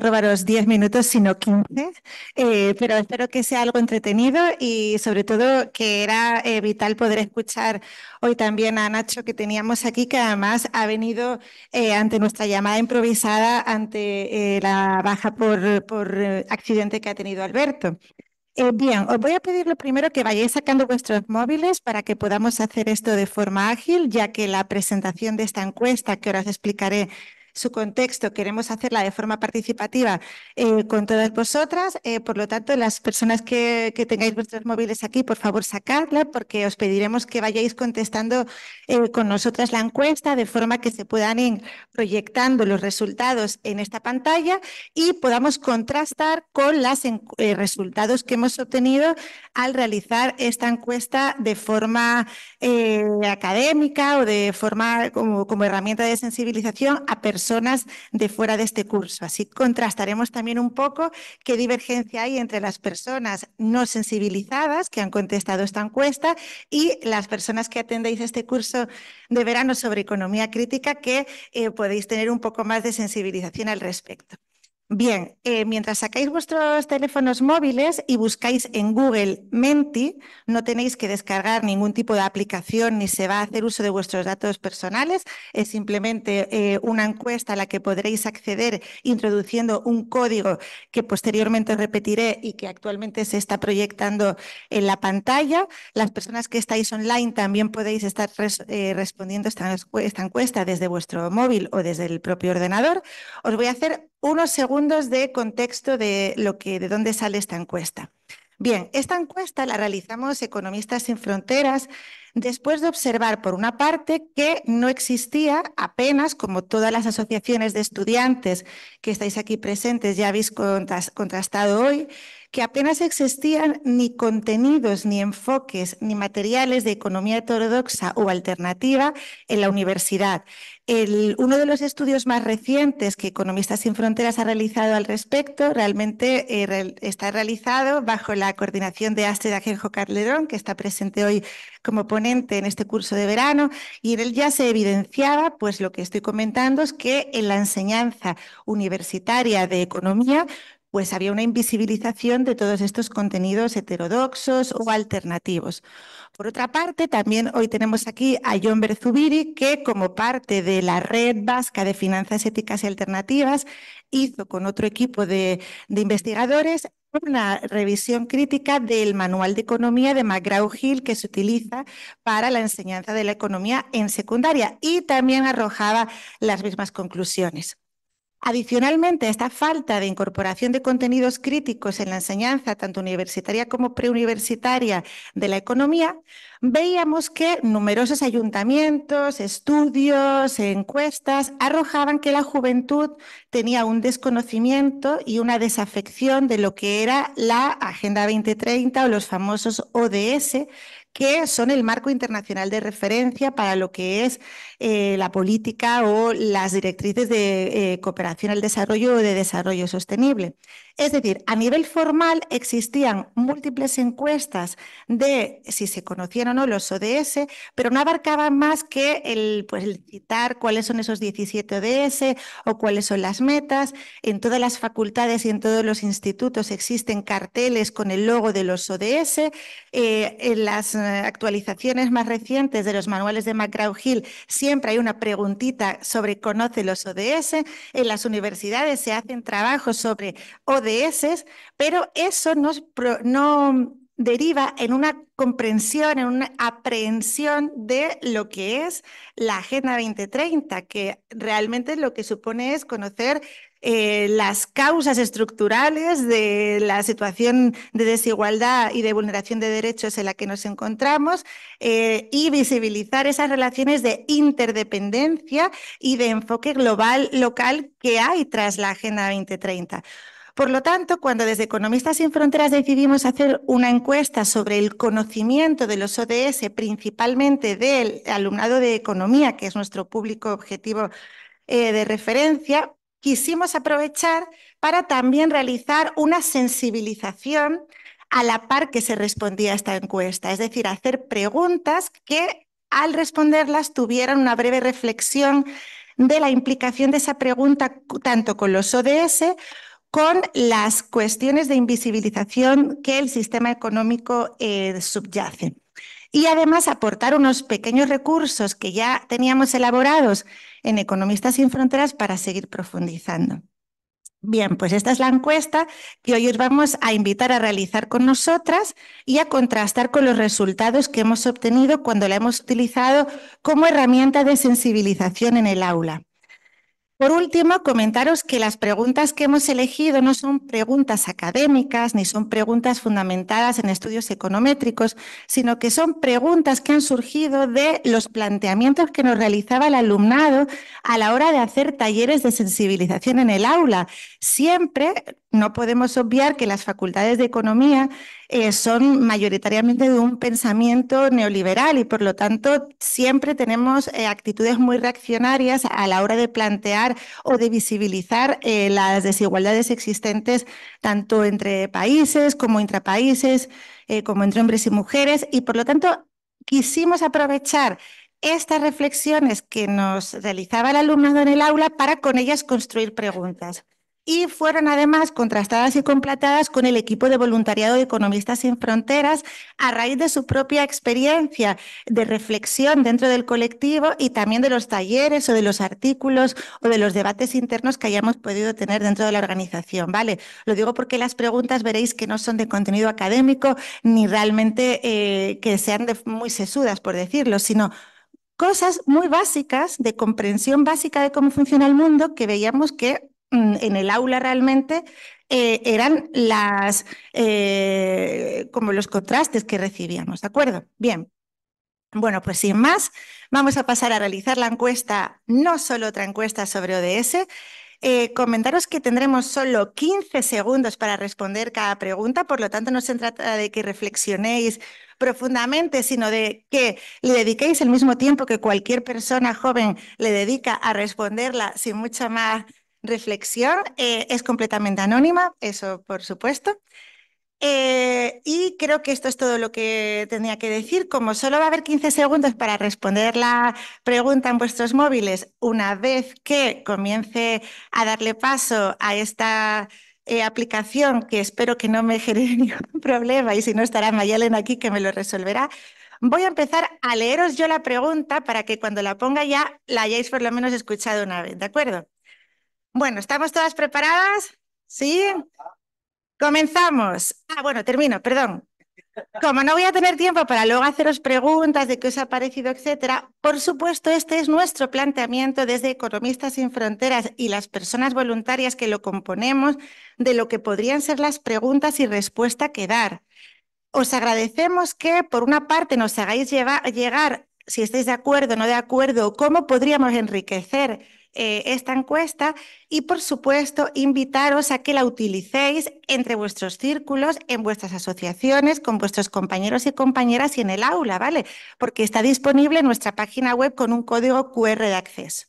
robaros 10 minutos, sino 15, eh, pero espero que sea algo entretenido y sobre todo que era eh, vital poder escuchar hoy también a Nacho que teníamos aquí, que además ha venido eh, ante nuestra llamada improvisada ante la baja por, por accidente que ha tenido Alberto. bien, os voy a pedir lo primero que vayáis sacando vuestros móviles para que podamos hacer esto de forma ágil, ya que la presentación de esta encuesta que ahora os explicaré su contexto, queremos hacerla de forma participativa eh, con todas vosotras. Eh, por lo tanto, las personas que, tengáis vuestros móviles aquí, por favor, sacadla porque os pediremos que vayáis contestando eh, con nosotras la encuesta de forma que se puedan ir proyectando los resultados en esta pantalla y podamos contrastar con los resultados que hemos obtenido al realizar esta encuesta de forma académica o de forma como, como herramienta de sensibilización a personas personas de fuera de este curso. Así contrastaremos también un poco qué divergencia hay entre las personas no sensibilizadas que han contestado esta encuesta y las personas que atendéis este curso de verano sobre economía crítica que eh, podéis tener un poco más de sensibilización al respecto. Bien, eh, mientras sacáis vuestros teléfonos móviles y buscáis en Google Menti, no tenéis que descargar ningún tipo de aplicación ni se va a hacer uso de vuestros datos personales. Es simplemente eh, una encuesta a la que podréis acceder introduciendo un código que posteriormente repetiré y que actualmente se está proyectando en la pantalla. Las personas que estáis online también podéis estar eh, respondiendo esta, esta encuesta desde vuestro móvil o desde el propio ordenador. Os voy a hacer unos segundos de contexto de lo que, de dónde sale esta encuesta. Bien, esta encuesta la realizamos Economistas sin Fronteras después de observar, por una parte, que no existía apenas, como todas las asociaciones de estudiantes que estáis aquí presentes ya habéis contrastado hoy, que apenas existían ni contenidos, ni enfoques, ni materiales de economía heterodoxa o alternativa en la universidad. uno de los estudios más recientes que Economistas sin Fronteras ha realizado al respecto realmente eh, está realizado bajo la coordinación de Astrid Ajenjo Carlerón, que está presente hoy como ponente en este curso de verano, y en él ya se evidenciaba, pues lo que estoy comentando es que en la enseñanza universitaria de economía pues había una invisibilización de todos estos contenidos heterodoxos o alternativos. Por otra parte, también hoy tenemos aquí a John Berzubiri, que como parte de la Red Vasca de Finanzas Éticas y Alternativas, hizo con otro equipo de, de investigadores una revisión crítica del manual de economía de McGraw-Hill que se utiliza para la enseñanza de la economía en secundaria y también arrojaba las mismas conclusiones. Adicionalmente, esta falta de incorporación de contenidos críticos en la enseñanza, tanto universitaria como preuniversitaria, de la economía, veíamos que numerosos ayuntamientos, estudios, encuestas arrojaban que la juventud tenía un desconocimiento y una desafección de lo que era la Agenda 2030 o los famosos ODS, que son el marco internacional de referencia para lo que es eh, la política o las directrices de eh, cooperación al desarrollo o de desarrollo sostenible. Es decir, a nivel formal existían múltiples encuestas de si se conocían o no los ODS, pero no abarcaban más que el, pues, citar cuáles son esos 17 ODS o cuáles son las metas. En todas las facultades y en todos los institutos existen carteles con el logo de los ODS. Eh, en las eh, actualizaciones más recientes de los manuales de McGraw-Hill siempre hay una preguntita sobre conoce los ODS, en las universidades se hacen trabajos sobre ODS, pero eso no, no deriva en una comprensión, en una aprehensión de lo que es la Agenda 2030, que realmente lo que supone es conocer eh, las causas estructurales de la situación de desigualdad y de vulneración de derechos en la que nos encontramos eh, y visibilizar esas relaciones de interdependencia y de enfoque global local que hay tras la Agenda 2030. Por lo tanto, cuando desde Economistas sin Fronteras decidimos hacer una encuesta sobre el conocimiento de los ODS, principalmente del alumnado de economía, que es nuestro público objetivo eh, de referencia, quisimos aprovechar para también realizar una sensibilización a la par que se respondía a esta encuesta, es decir, hacer preguntas que al responderlas tuvieran una breve reflexión de la implicación de esa pregunta tanto con los ODS con las cuestiones de invisibilización que el sistema económico eh, subyace. Y además aportar unos pequeños recursos que ya teníamos elaborados en Economistas sin Fronteras para seguir profundizando. Bien, pues esta es la encuesta que hoy os vamos a invitar a realizar con nosotras y a contrastar con los resultados que hemos obtenido cuando la hemos utilizado como herramienta de sensibilización en el aula. Por último, comentaros que las preguntas que hemos elegido no son preguntas académicas ni son preguntas fundamentadas en estudios econométricos, sino que son preguntas que han surgido de los planteamientos que nos realizaba el alumnado a la hora de hacer talleres de sensibilización en el aula. Siempre no podemos obviar que las facultades de economía eh, son mayoritariamente de un pensamiento neoliberal y por lo tanto siempre tenemos eh, actitudes muy reaccionarias a la hora de plantear o de visibilizar eh, las desigualdades existentes tanto entre países como intrapaíses, como entre hombres y mujeres y por lo tanto quisimos aprovechar estas reflexiones que nos realizaba el alumnado en el aula para con ellas construir preguntas y fueron además contrastadas y completadas con el equipo de voluntariado de Economistas sin Fronteras a raíz de su propia experiencia de reflexión dentro del colectivo y también de los talleres o de los artículos o de los debates internos que hayamos podido tener dentro de la organización, ¿vale? Lo digo porque las preguntas veréis que no son de contenido académico ni realmente eh, que sean muy sesudas, por decirlo, sino cosas muy básicas de comprensión básica de cómo funciona el mundo que veíamos que Mm, en el aula realmente eh, eran las eh, como los contrastes que recibíamos, ¿de acuerdo? Bien. Bueno, pues sin más, vamos a pasar a realizar la encuesta, no solo otra encuesta sobre ODS. Eh, comentaros que tendremos solo 15 segundos para responder cada pregunta, por lo tanto no se trata de que reflexionéis profundamente, sino de que le dediquéis el mismo tiempo que cualquier persona joven le dedica a responderla sin mucha más reflexión. Eh, es completamente anónima, eso por supuesto. Eh, y creo que esto es todo lo que tenía que decir. Como solo va a haber 15 segundos para responder la pregunta en vuestros móviles, una vez que comience a darle paso a esta eh, aplicación, que espero que no me genere ningún problema, y si no estará Mayalen aquí que me lo resolverá, voy a empezar a leeros yo la pregunta para que cuando la ponga ya la hayáis por lo menos escuchado una vez, ¿de acuerdo? Bueno, ¿estamos todas preparadas? ¿Sí? Comenzamos. Ah, bueno, termino, perdón. Como no voy a tener tiempo para luego haceros preguntas de qué os ha parecido, etcétera, por supuesto, este es nuestro planteamiento desde Economistas sin Fronteras y las personas voluntarias que lo componemos de lo que podrían ser las preguntas y respuesta que dar. Os agradecemos que, por una parte, nos hagáis llegar, si estáis de acuerdo o no de acuerdo, cómo podríamos enriquecer eh, esta encuesta y, por supuesto, invitaros a que la utilicéis entre vuestros círculos, en vuestras asociaciones, con vuestros compañeros y compañeras y en el aula, ¿vale? Porque está disponible en nuestra página web con un código QR de acceso.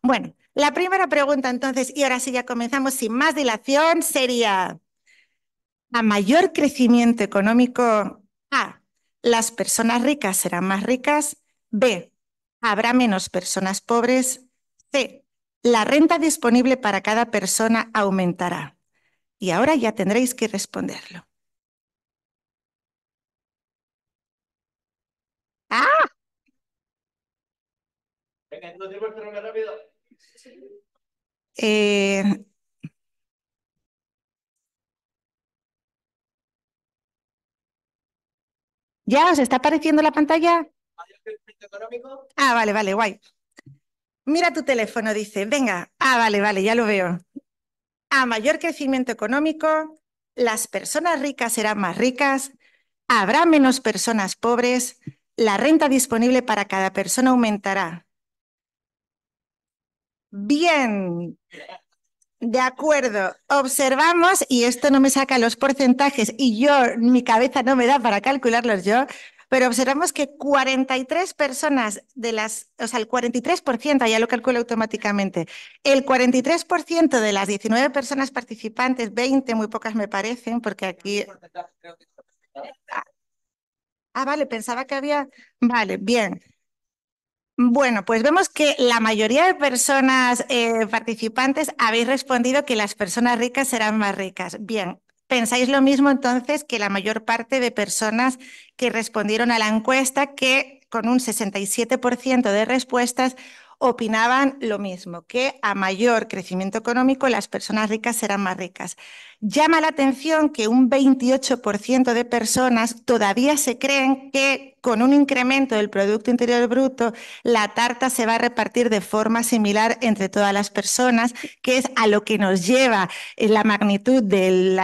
Bueno, la primera pregunta entonces, y ahora sí ya comenzamos sin más dilación, sería, a mayor crecimiento económico, A, las personas ricas serán más ricas, B, habrá menos personas pobres, la renta disponible para cada persona aumentará. Y ahora ya tendréis que responderlo. ¡Ah! Eh, ¿Ya os está apareciendo la pantalla? Ah, vale, vale, guay. Mira tu teléfono, dice, venga, ah, vale, vale, ya lo veo. A mayor crecimiento económico, las personas ricas serán más ricas, habrá menos personas pobres, la renta disponible para cada persona aumentará. Bien, de acuerdo, observamos, y esto no me saca los porcentajes y yo, mi cabeza no me da para calcularlos yo, pero observamos que 43 personas de las, o sea, el 43%, ya lo calculo automáticamente, el 43% de las 19 personas participantes, 20, muy pocas me parecen, porque aquí... Ah, vale, pensaba que había... Vale, bien. Bueno, pues vemos que la mayoría de personas eh, participantes habéis respondido que las personas ricas serán más ricas. Bien, ¿Pensáis lo mismo entonces que la mayor parte de personas que respondieron a la encuesta, que con un 67% de respuestas opinaban lo mismo, que a mayor crecimiento económico las personas ricas serán más ricas? Llama la atención que un 28% de personas todavía se creen que con un incremento del Producto Interior Bruto la tarta se va a repartir de forma similar entre todas las personas, que es a lo que nos lleva eh, la magnitud del,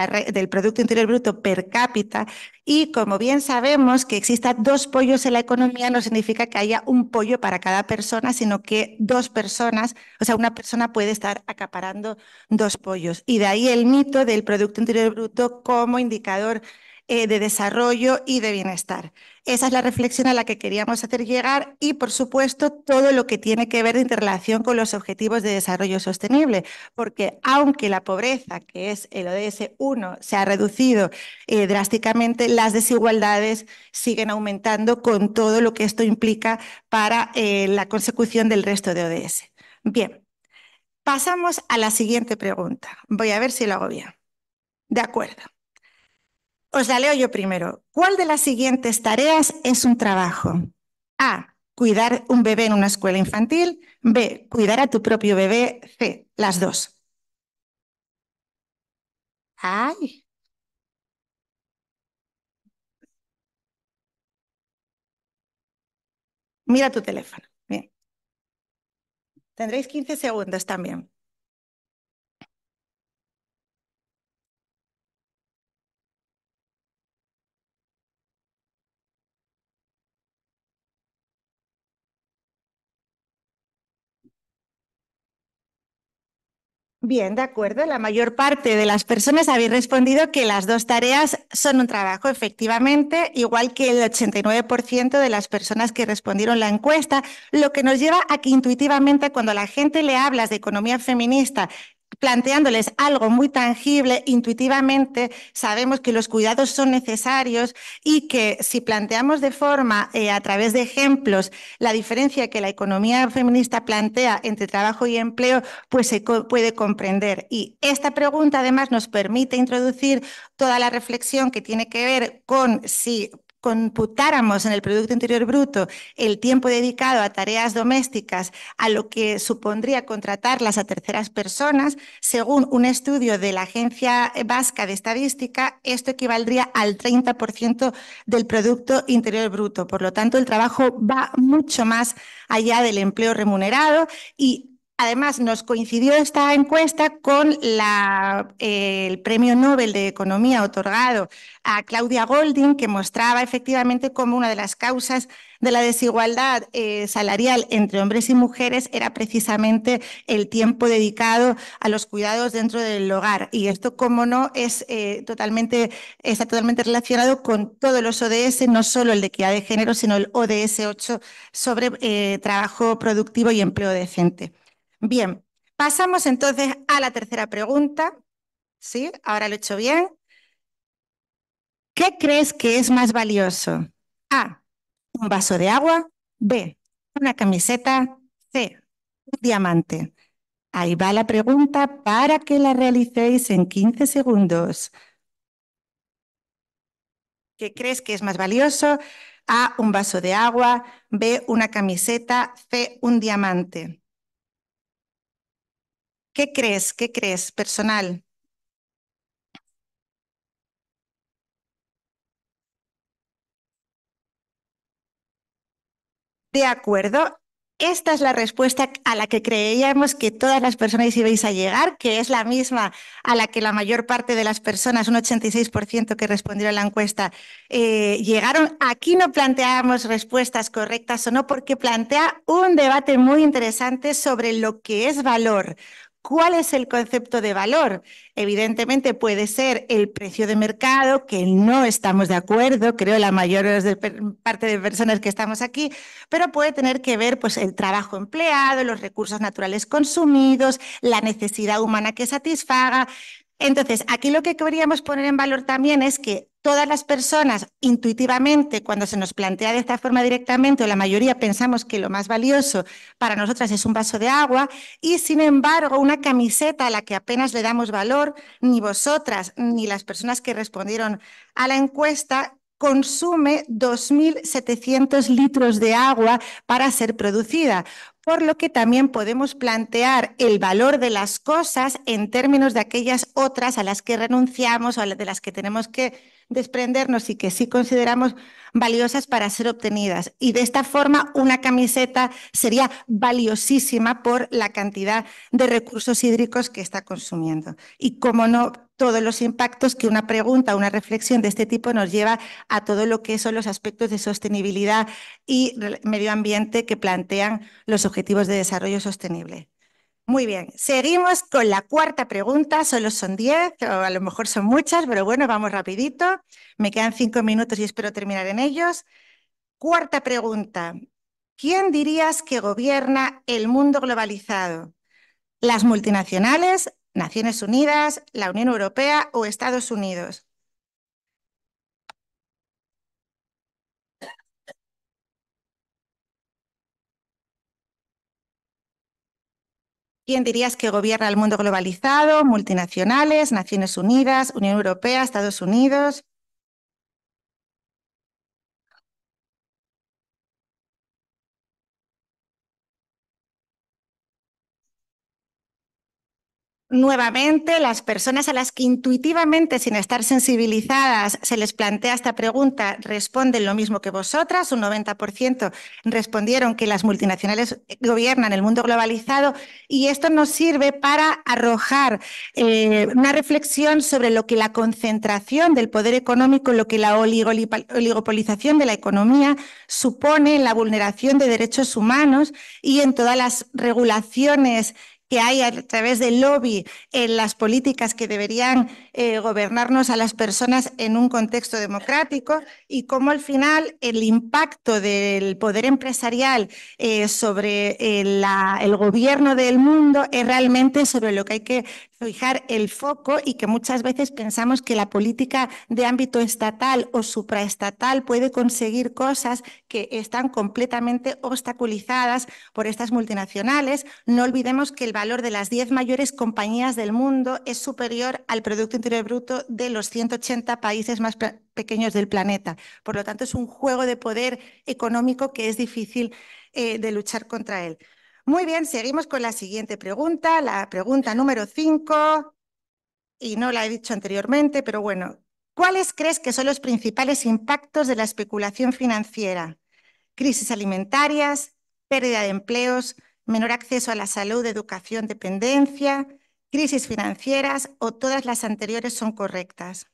Producto Interior Bruto per cápita. Y como bien sabemos que existan dos pollos en la economía, no significa que haya un pollo para cada persona, sino que dos personas, o sea, una persona puede estar acaparando dos pollos. Y de ahí el mito del Producto Interior Bruto como indicador eh, de desarrollo y de bienestar. Esa es la reflexión a la que queríamos hacer llegar y, por supuesto, todo lo que tiene que ver de interrelación con los objetivos de desarrollo sostenible, porque aunque la pobreza, que es el ODS 1, se ha reducido eh, drásticamente, las desigualdades siguen aumentando con todo lo que esto implica para eh, la consecución del resto de ODS. Bien, pasamos a la siguiente pregunta. Voy a ver si lo hago bien. De acuerdo. Os la leo yo primero. ¿Cuál de las siguientes tareas es un trabajo? A. Cuidar un bebé en una escuela infantil. B. Cuidar a tu propio bebé. C. Las dos. Ay. Mira tu teléfono. Bien. Tendréis 15 segundos también. Bien, de acuerdo. La mayor parte de las personas habéis respondido que las dos tareas son un trabajo, efectivamente, igual que el 89% de las personas que respondieron la encuesta, lo que nos lleva a que intuitivamente cuando a la gente le hablas de economía feminista planteándoles algo muy tangible, intuitivamente sabemos que los cuidados son necesarios y que si planteamos de forma, eh, a través de ejemplos, la diferencia que la economía feminista plantea entre trabajo y empleo, pues se puede comprender. Y esta pregunta además nos permite introducir toda la reflexión que tiene que ver con si computáramos en el Producto Interior Bruto el tiempo dedicado a tareas domésticas a lo que supondría contratarlas a terceras personas, según un estudio de la Agencia Vasca de Estadística, esto equivaldría al 30% del Producto Interior Bruto. Por lo tanto, el trabajo va mucho más allá del empleo remunerado y Además, nos coincidió esta encuesta con eh, el Premio Nobel de Economía otorgado a Claudia Golding, que mostraba efectivamente cómo una de las causas de la desigualdad eh, salarial entre hombres y mujeres era precisamente el tiempo dedicado a los cuidados dentro del hogar. Y esto, como no, es, eh, está totalmente relacionado con todos los ODS, no solo el de equidad de género, sino el ODS 8 sobre trabajo productivo y empleo decente. Bien, pasamos entonces a la tercera pregunta. ¿Sí? Ahora lo he hecho bien. ¿Qué crees que es más valioso? A. Un vaso de agua. B. Una camiseta. C. Un diamante. Ahí va la pregunta para que la realicéis en 15 segundos. ¿Qué crees que es más valioso? A, un vaso de agua, B, una camiseta, C, un diamante. ¿Qué crees? ¿Qué crees? Personal. De acuerdo. Esta es la respuesta a la que creíamos que todas las personas ibais a llegar, que es la misma a la que la mayor parte de las personas, un 86% que respondieron a la encuesta, eh, llegaron. Aquí no planteábamos respuestas correctas o no, porque plantea un debate muy interesante sobre lo que es valor, ¿Cuál es el concepto de valor? Evidentemente puede ser el precio de mercado, que no estamos de acuerdo, creo la mayor parte de personas que estamos aquí, pero puede tener que ver pues, el trabajo empleado, los recursos naturales consumidos, la necesidad humana que satisfaga. Entonces, aquí lo que queríamos poner en valor también es que todas las personas intuitivamente, cuando se nos plantea de esta forma directamente, o la mayoría pensamos que lo más valioso para nosotras es un vaso de agua, y sin embargo una camiseta a la que apenas le damos valor, ni vosotras, ni las personas que respondieron a la encuesta, consume 2.700 litros de agua para ser producida, por lo que también podemos plantear el valor de las cosas en términos de aquellas otras a las que renunciamos o de las que tenemos que desprendernos y que sí consideramos valiosas para ser obtenidas. Y de esta forma, una camiseta sería valiosísima por la cantidad de recursos hídricos que está consumiendo. Y como no, todos los impactos que una pregunta, una reflexión de este tipo nos lleva a todo lo que son los aspectos de sostenibilidad y medio ambiente que plantean los objetivos de desarrollo sostenible. Muy bien, seguimos con la cuarta pregunta, solo son diez, o a lo mejor son muchas, pero bueno, vamos rapidito. Me quedan cinco minutos y espero terminar en ellos. Cuarta pregunta, ¿quién dirías que gobierna el mundo globalizado? ¿Las multinacionales, Naciones Unidas, la Unión Europea o Estados Unidos. ¿Quién dirías que gobierna el mundo globalizado? Multinacionales, Naciones Unidas, Unión Europea, Estados Unidos. nuevamente las personas a las que intuitivamente, sin estar sensibilizadas, se les plantea esta pregunta, responden lo mismo que vosotras, un 90% respondieron que las multinacionales gobiernan el mundo globalizado y esto nos sirve para arrojar eh, una reflexión sobre lo que la concentración del poder económico, lo que la oligopolización de la economía supone en la vulneración de derechos humanos y en todas las regulaciones que hay a través del lobby en las políticas que deberían eh, gobernarnos a las personas en un contexto democrático y cómo al final el impacto del poder empresarial eh, sobre el, eh, el gobierno del mundo es realmente sobre lo que hay que fijar el foco y que muchas veces pensamos que la política de ámbito estatal o supraestatal puede conseguir cosas que están completamente obstaculizadas por estas multinacionales. No olvidemos que el valor de las 10 mayores compañías del mundo es superior al Producto Interior Bruto de los 180 países más pequeños del planeta. Por lo tanto, es un juego de poder económico que es difícil eh, de luchar contra él. Muy bien, seguimos con la siguiente pregunta, la pregunta número 5, y no la he dicho anteriormente, pero bueno, ¿cuáles crees que son los principales impactos de la especulación financiera? Crisis alimentarias, pérdida de empleos, menor acceso a la salud, educación, dependencia, crisis financieras o todas las anteriores son correctas.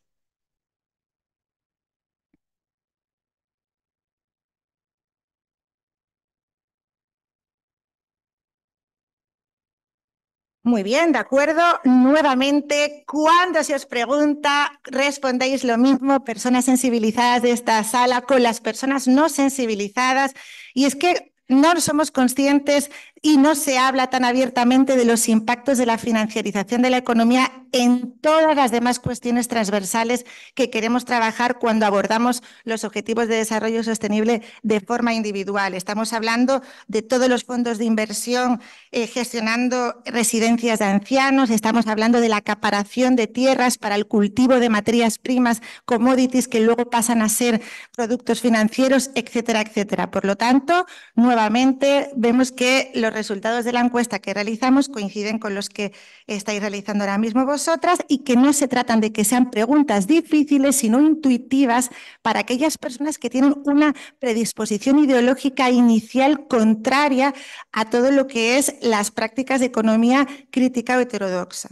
Muy bien, de acuerdo. Nuevamente, cuando se os pregunta, respondéis lo mismo, personas sensibilizadas de esta sala con las personas no sensibilizadas. Y es que no somos conscientes y no se habla tan abiertamente de los impactos de la financiarización de la economía en todas las demás cuestiones transversales que queremos trabajar cuando abordamos los objetivos de desarrollo sostenible de forma individual. Estamos hablando de todos los fondos de inversión eh, gestionando residencias de ancianos, estamos hablando de la acaparación de tierras para el cultivo de materias primas, commodities que luego pasan a ser productos financieros, etcétera, etcétera. Por lo tanto, nuevamente vemos que los resultados de la encuesta que realizamos coinciden con los que estáis realizando ahora mismo vosotras y que no se tratan de que sean preguntas difíciles, sino intuitivas para aquellas personas que tienen una predisposición ideológica inicial contraria a todo lo que es las prácticas de economía crítica o heterodoxa.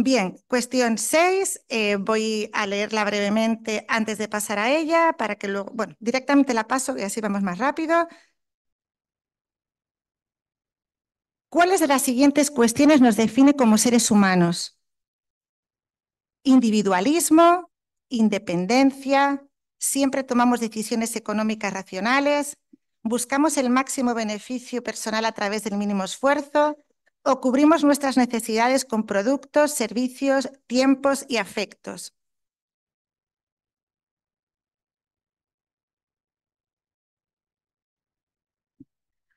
Bien, cuestión 6, eh, voy a leerla brevemente antes de pasar a ella, para que luego, bueno, directamente la paso y así vamos más rápido. ¿Cuáles de las siguientes cuestiones nos define como seres humanos? Individualismo, independencia, siempre tomamos decisiones económicas racionales, buscamos el máximo beneficio personal a través del mínimo esfuerzo o cubrimos nuestras necesidades con productos, servicios, tiempos y afectos.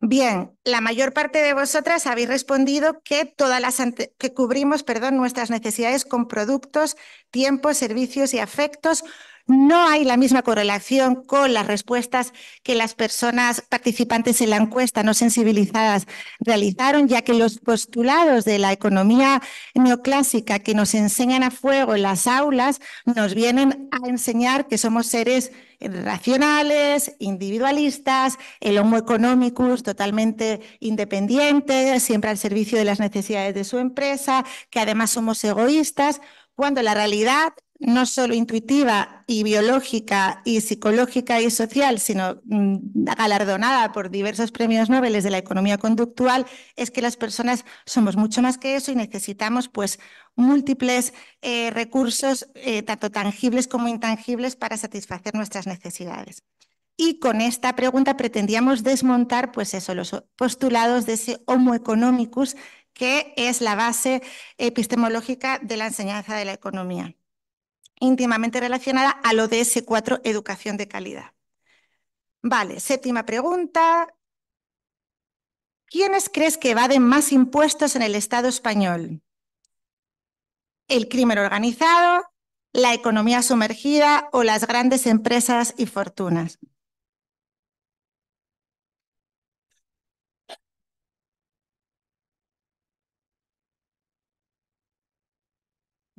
Bien, la mayor parte de vosotras habéis respondido que todas las que cubrimos, perdón, nuestras necesidades con productos, tiempos, servicios y afectos, no hay la misma correlación con las respuestas que las personas participantes en la encuesta no sensibilizadas realizaron, ya que los postulados de la economía neoclásica que nos enseñan a fuego en las aulas nos vienen a enseñar que somos seres racionales, individualistas, el homo economicus totalmente independiente, siempre al servicio de las necesidades de su empresa, que además somos egoístas, cuando la realidad no solo intuitiva y biológica y psicológica y social, sino mm, galardonada por diversos premios Nobel de la economía conductual, es que las personas somos mucho más que eso y necesitamos pues múltiples eh, recursos, eh, tanto tangibles como intangibles, para satisfacer nuestras necesidades. Y con esta pregunta pretendíamos desmontar pues eso, los postulados de ese homo economicus, que es la base epistemológica de la enseñanza de la economía íntimamente relacionada a lo de s 4, educación de calidad. Vale, séptima pregunta. ¿Quiénes crees que evaden más impuestos en el Estado español? ¿El crimen organizado, la economía sumergida o las grandes empresas y fortunas?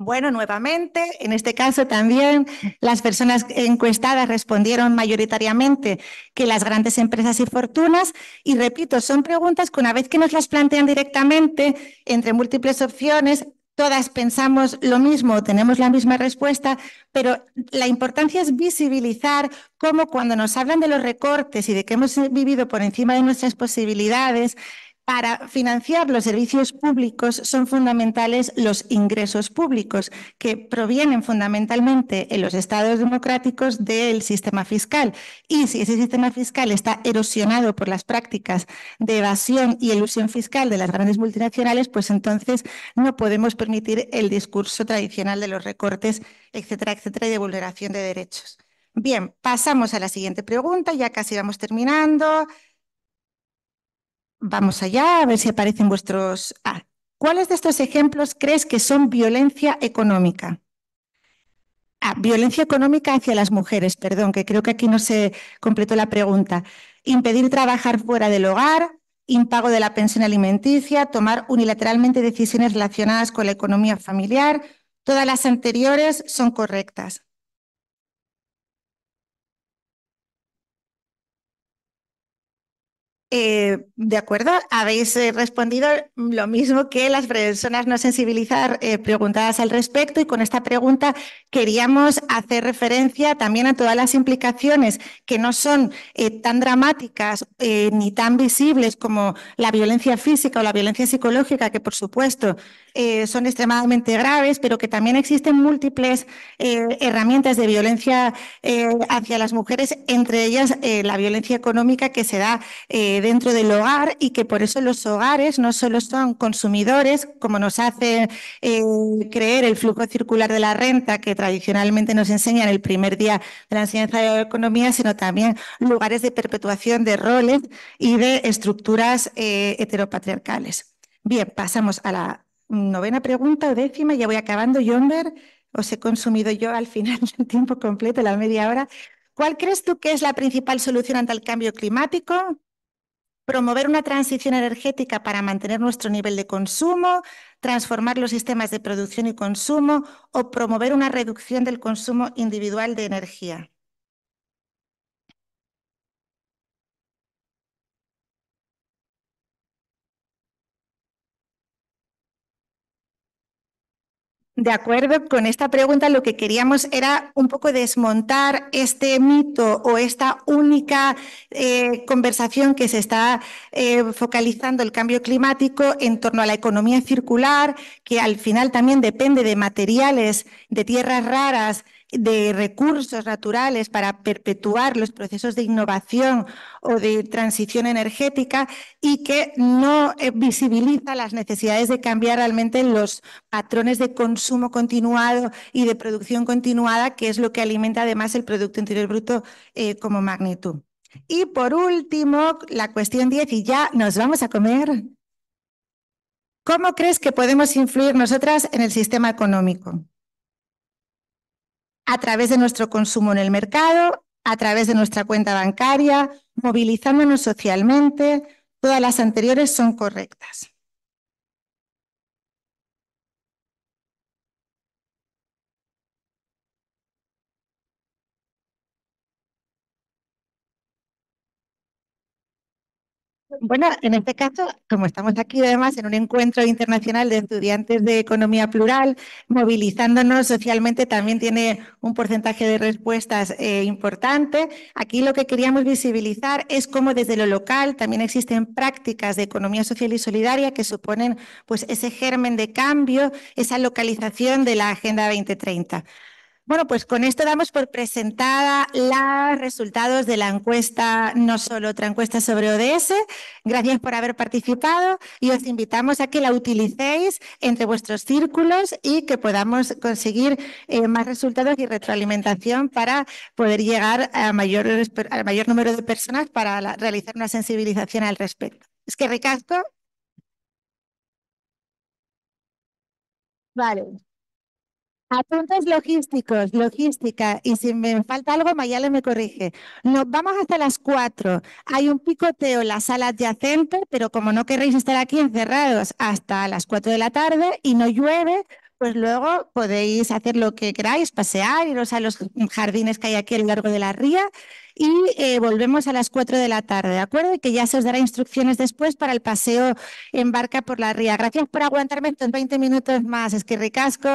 Bueno, nuevamente, en este caso también las personas encuestadas respondieron mayoritariamente que las grandes empresas y fortunas. Y repito, son preguntas que una vez que nos las plantean directamente, entre múltiples opciones, todas pensamos lo mismo, tenemos la misma respuesta, pero la importancia es visibilizar cómo cuando nos hablan de los recortes y de que hemos vivido por encima de nuestras posibilidades, para financiar los servicios públicos son fundamentales los ingresos públicos, que provienen fundamentalmente en los estados democráticos del sistema fiscal. Y si ese sistema fiscal está erosionado por las prácticas de evasión y elusión fiscal de las grandes multinacionales, pues entonces no podemos permitir el discurso tradicional de los recortes, etcétera, etcétera, y de vulneración de derechos. Bien, pasamos a la siguiente pregunta, ya casi vamos terminando. Vamos allá, a ver si aparecen vuestros... Ah, ¿Cuáles de estos ejemplos crees que son violencia económica? Ah, violencia económica hacia las mujeres, perdón, que creo que aquí no se completó la pregunta. Impedir trabajar fuera del hogar, impago de la pensión alimenticia, tomar unilateralmente decisiones relacionadas con la economía familiar. Todas las anteriores son correctas. Eh, de acuerdo, habéis eh, respondido lo mismo que las personas no sensibilizadas eh, preguntadas al respecto y con esta pregunta queríamos hacer referencia también a todas las implicaciones que no son tan dramáticas ni tan visibles como la violencia física o la violencia psicológica, que por supuesto son extremadamente graves, pero que también existen múltiples herramientas de violencia hacia las mujeres, entre ellas la violencia económica que se da dentro del hogar y que por eso los hogares no solo son consumidores, como nos hace eh, creer el flujo circular de la renta que tradicionalmente nos enseña en el primer día de la enseñanza de la economía, sino también lugares de perpetuación de roles y de estructuras eh, heteropatriarcales. Bien, pasamos a la novena pregunta o décima, ya voy acabando, Jonber. Os he consumido yo al final el tiempo completo, la media hora. ¿Cuál crees tú que es la principal solución ante el cambio climático? promover una transición energética para mantener nuestro nivel de consumo, transformar los sistemas de producción y consumo o promover una reducción del consumo individual de energía. De acuerdo, con esta pregunta lo que queríamos era un poco desmontar este mito o esta única eh, conversación que se está eh, focalizando el cambio climático en torno a la economía circular, que al final también depende de materiales, de tierras raras, de recursos naturales para perpetuar los procesos de innovación o de transición energética y que no eh, visibiliza las necesidades de cambiar realmente los patrones de consumo continuado y de producción continuada, que es lo que alimenta además el Producto Interior Bruto eh, como magnitud. Y por último, la cuestión 10, y ya nos vamos a comer. ¿Cómo crees que podemos influir nosotras en el sistema económico? a través de nuestro consumo en el mercado, a través de nuestra cuenta bancaria, movilizándonos socialmente, todas las anteriores son correctas. Bueno, en este caso, como estamos aquí además en un encuentro internacional de estudiantes de economía plural, movilizándonos socialmente también tiene un porcentaje de respuestas eh, importante. Aquí lo que queríamos visibilizar es cómo desde lo local también existen prácticas de economía social y solidaria que suponen pues, ese germen de cambio, esa localización de la Agenda 2030. Bueno, pues con esto damos por presentada los resultados de la encuesta, no solo otra encuesta sobre ODS. Gracias por haber participado y os invitamos a que la utilicéis entre vuestros círculos y que podamos conseguir eh, más resultados y retroalimentación para poder llegar al mayor número de personas para realizar una sensibilización al respecto. Es que ricasco. Vale. Apuntes logísticos, logística, y si me falta algo, Mayale me corrige. Nos vamos hasta las 4. Hay un picoteo en la sala adyacente, pero como no queréis estar aquí encerrados hasta las 4 de la tarde y no llueve, pues luego podéis hacer lo que queráis, pasear, iros a los jardines que hay aquí a lo largo de la ría y eh, volvemos a las 4 de la tarde, ¿de acuerdo? Y que ya se os dará instrucciones después para el paseo en barca por la ría. Gracias por aguantarme estos 20 minutos más, es que ricasco.